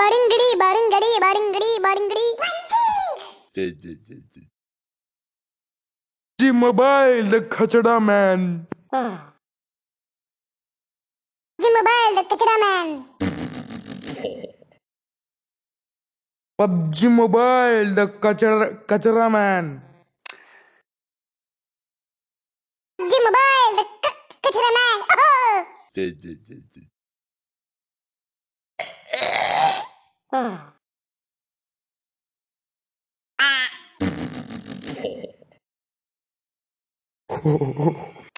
बरिंगड़ी बरिंगड़ी बरिंगड़ी बरिंगड़ी जी मोबाइल द खचड़ा मैन जी मोबाइल द खचड़ा मैन पबजी मोबाइल द कचरा कचरा मैन जी मोबाइल द कचरा मैन Ah.